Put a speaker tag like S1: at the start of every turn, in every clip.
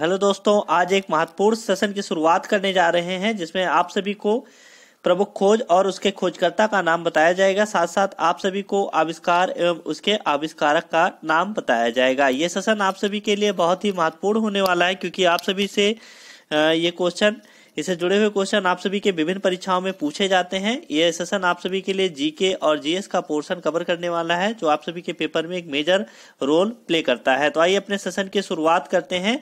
S1: hello दोस्तों आज एक महत्वपूर्ण सेशन की शुरुआत करने जा रहे हैं जिसमें आप सभी को प्रमुख खोज और उसके खोजकर्ता का नाम बताया जाएगा साथ साथ आप सभी को आविष्कार एवं उसके आविष्कारक का नाम बताया जाएगा ये सेशन आप सभी के लिए बहुत ही महत्वपूर्ण होने वाला है क्योंकि आप सभी से ये क्वेश्चन इससे जुड़े हुए क्वेश्चन आप सभी के विभिन्न परीक्षाओं में पूछे जाते हैं यह सेशन आप सभी के लिए जीके और जीएस का पोर्शन कवर करने वाला है जो आप सभी के पेपर में एक मेजर रोल प्ले करता है तो आइए अपने सेशन की शुरुआत करते हैं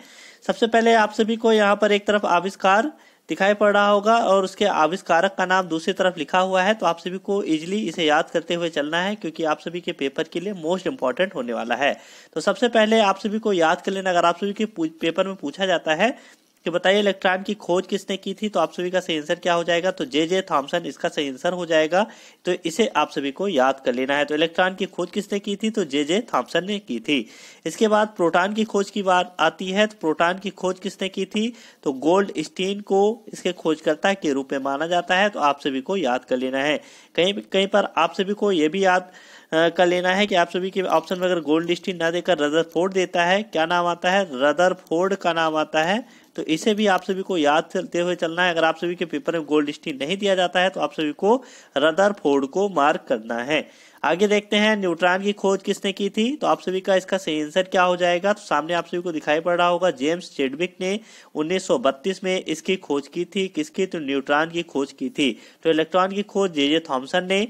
S1: सबसे पहले आप सभी को यहाँ पर एक तरफ आविष्कार दिखाई पड़ रहा होगा और उसके आविष्कारक का नाम दूसरी तरफ लिखा हुआ है तो आप सभी को इजिली इसे याद करते हुए चलना है क्योंकि आप सभी के पेपर के लिए मोस्ट इंपॉर्टेंट होने वाला है तो सबसे पहले आप सभी को याद कर लेना अगर आप सभी के पेपर में पूछा जाता है कि बताइए इलेक्ट्रॉन की खोज किसने की थी तो आप सभी का सही आंसर क्या हो जाएगा तो जे जे थॉमसन इसका सही आंसर हो जाएगा तो इसे आप सभी को याद कर लेना है तो इलेक्ट्रॉन की खोज किसने की थी तो जे जे थॉम्सन ने की थी इसके बाद प्रोटॉन की खोज की बात आती है तो प्रोटॉन की खोज किसने की थी तो गोल्ड स्टीन को इसके खोजकर्ता के रूप में माना जाता है तो आप सभी को याद कर लेना है कहीं कहीं पर आप सभी को यह भी याद का लेना है कि आप सभी के ऑप्शन में अगर गोल्ड लिस्टिन ना देकर रदर फोर्ड देता है क्या नाम आता है रदर फोर्ड का नाम आता है तो इसे भी आप सभी को याद चलते हुए चलना है अगर आप सभी के पेपर में गोल्ड लिस्टिन नहीं दिया जाता है तो आप सभी को रदर फोर्ड को मार्क करना है आगे देखते हैं न्यूट्रॉन की खोज किसने की थी तो आप सभी का इसका सही आंसर क्या हो जाएगा तो सामने आप सभी को दिखाई पड़ रहा होगा जेम्स चेडविक ने 1932 में इसकी खोज की थी किसकी तो न्यूट्रॉन की खोज की थी तो इलेक्ट्रॉन की खोज जे जे थॉम्सन ने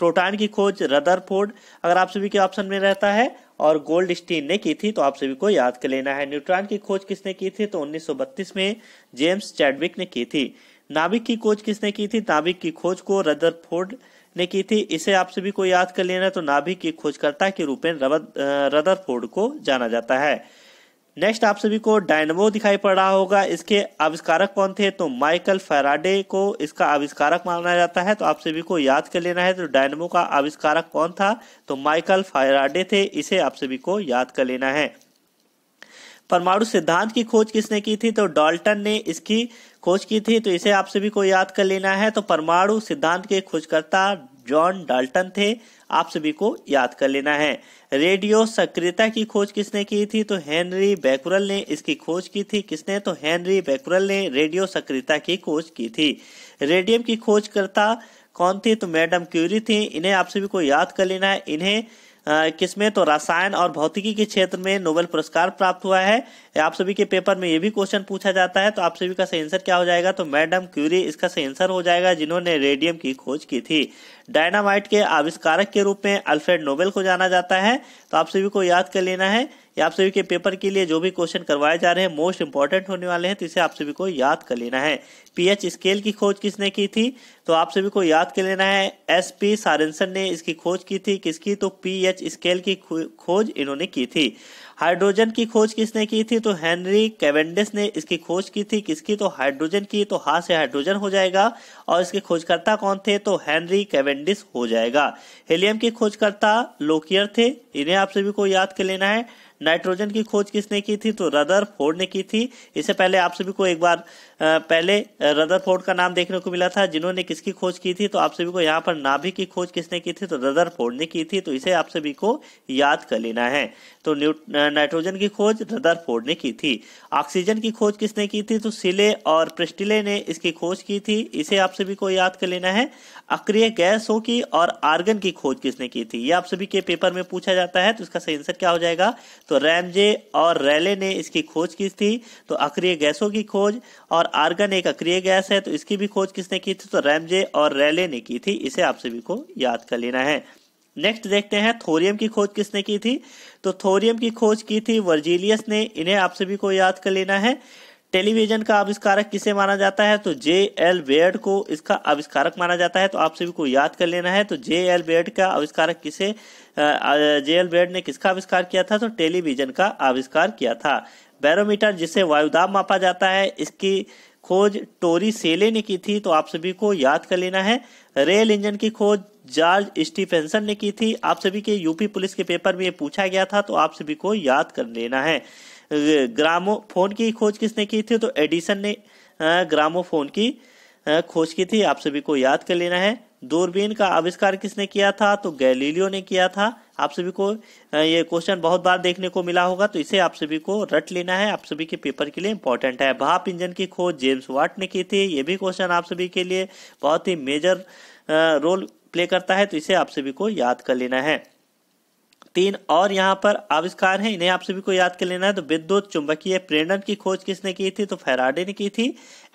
S1: प्रोटॉन की खोज रदरफोर्ड अगर आप सभी के ऑप्शन में रहता है और गोल्ड स्टीन ने की थी तो आप सभी को याद कर लेना है न्यूट्रॉन की खोज किसने की थी तो 1932 में जेम्स चैडविक ने की थी नाभिक की खोज किसने की थी नाभिक की खोज को रदरफोर्ड ने की थी इसे आप सभी को याद कर लेना तो नाभिक की खोजकर्ता के रूप में रदरफोर्ड को जाना जाता है नेक्स्ट आप सभी को डायनमो दिखाई पड़ रहा होगा इसके आविष्कारक कौन थे तो माइकल फेराडे को इसका आविष्कारक माना जाता है तो आप सभी को याद कर लेना है तो डायनमो का आविष्कारक कौन था तो माइकल फेराडे थे इसे आप सभी को याद कर लेना है परमाणु सिद्धांत की खोज किसने की थी तो डॉल्टन ने इसकी खोज की थी तो इसे आप सभी को याद कर लेना है तो परमाणु सिद्धांत के खोजकर्ता जॉन डाल्टन थे आप सभी को याद कर लेना है रेडियो सक्रियता की खोज किसने की थी तो हेनरी बैकुरल ने इसकी खोज की थी किसने तो हेनरी बैकुरल ने रेडियो सक्रियता की खोज की थी रेडियम की खोजकर्ता कौन थी तो मैडम क्यूरी थी इन्हें आप सभी को याद कर लेना है इन्हें किसमें तो रसायन और भौतिकी के क्षेत्र में नोबेल पुरस्कार प्राप्त हुआ है आप सभी के पेपर में ये भी क्वेश्चन पूछा जाता है तो आप सभी का सही आंसर क्या हो जाएगा तो मैडम क्यूरी इसका सही आंसर हो जाएगा जिन्होंने रेडियम की खोज की थी डायनामाइट के आविष्कारक के रूप में अल्फ्रेड नोबेल को जाना जाता है तो आप सभी को याद कर लेना है या आप सभी के पेपर के लिए जो भी क्वेश्चन करवाए जा रहे हैं मोस्ट इंपॉर्टेंट होने वाले हैं तो इसे आप सभी को याद कर लेना है पीएच स्केल की खोज किसने की थी तो आप सभी को याद कर लेना है एस पी सारेंसन ने इसकी खोज की थी किसकी तो पी पीएच स्केल की खोज इन्होंने की थी हाइड्रोजन की खोज किसने की थी तो हेनरी कैवेंडिस ने इसकी खोज की थी किसकी तो हाइड्रोजन की तो हा से हाइड्रोजन हो जाएगा और इसके खोजकर्ता कौन थे तो हेनरी कैवेंडिस हो जाएगा हीलियम के खोजकर्ता लोकियर थे इन्हें आप सभी को याद कर लेना है नाइट्रोजन की खोज किसने की थी तो रदर फोर्ड ने की थी इससे पहले आप सभी को एक बार पहले रदरफोर्ड का नाम देखने को मिला था जिन्होंने किसकी खोज की थी तो आप सभी को यहाँ पर नाभिक की खोज किसने की थी तो रदरफोर्ड ने की थी तो इसे आप सभी को याद कर लेना है तो नाइट्रोजन की खोज रदरफोर्ड ने की थी ऑक्सीजन की खोज किसने की थी तो सिले और प्रिस्टिले ने इसकी खोज की थी इसे आप सभी को याद कर लेना है अक्रिय गैसों की और आर्गन की खोज किसने की थी ये आप सभी के पेपर में पूछा जाता है तो इसका सही आंसर क्या हो जाएगा तो रैमजे और रैले ने इसकी खोज की थी तो अक्रिय गैसों की खोज और आर्गन एक अक्रिय गैस है तो इसकी भी खोज किसने की थी तो रैमजे और रैले ने की थी इसे आप सभी को याद कर लेना है नेक्स्ट देखते हैं थोरियम की खोज किसने की थी तो थोरियम की खोज की थी वर्जीलियस ने इन्हें आप सभी को याद कर लेना है टेलीविजन का आविष्कारक किसे माना जाता है तो जे एल बेड को इसका आविष्कारक माना जाता है तो आप सभी को याद कर लेना है तो जे एल बेड का आविष्कारक किसे जे एल बेड ने किसका आविष्कार किया था तो टेलीविजन का आविष्कार किया था बैरोमीटर जिसे वायुदाब मापा जाता है इसकी खोज टोरी सेले ने की थी तो आप सभी को याद कर लेना है रेल इंजन की खोज जॉर्ज स्टीफेंसन ने की थी आप सभी के यूपी पुलिस के पेपर में ये पूछा गया था तो आप सभी को याद कर लेना है ग्रामोफोन की खोज किसने की थी तो एडिसन ने ग्रामोफोन की खोज की थी आप सभी को याद कर लेना है दूरबीन का आविष्कार किसने किया था तो गैलीलियो ने किया था आप सभी को ये क्वेश्चन बहुत बार देखने को मिला होगा तो इसे आप सभी को रट लेना है आप सभी के पेपर के लिए इंपॉर्टेंट है भाप इंजन की खोज जेम्स वाट ने की थी ये भी क्वेश्चन आप सभी के लिए बहुत ही मेजर रोल प्ले करता है तो इसे आप सभी को याद कर लेना है तीन और यहाँ पर आविष्कार हैं इन्हें आप सभी को याद कर लेना है तो विद्युत चुंबकीय प्रेरण की खोज किसने की थी तो फेराडे ने की थी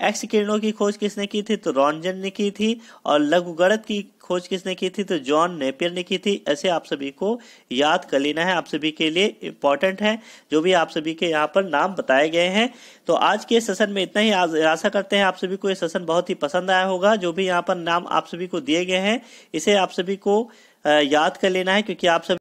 S1: एक्स किरणों की खोज किसने की थी तो रॉन्जन ने की थी और लघु गणित की खोज किसने की थी तो जॉन नेपियर ने की थी ऐसे आप सभी को याद कर लेना है आप सभी के लिए इम्पोर्टेंट है जो भी आप सभी के यहाँ पर नाम बताए गए हैं तो आज के सेशन में इतना ही आशा करते हैं आप सभी को ये सेशन बहुत ही पसंद आया होगा जो भी यहाँ पर नाम आप सभी को दिए गए हैं इसे आप सभी को याद कर लेना है क्योंकि आप सभी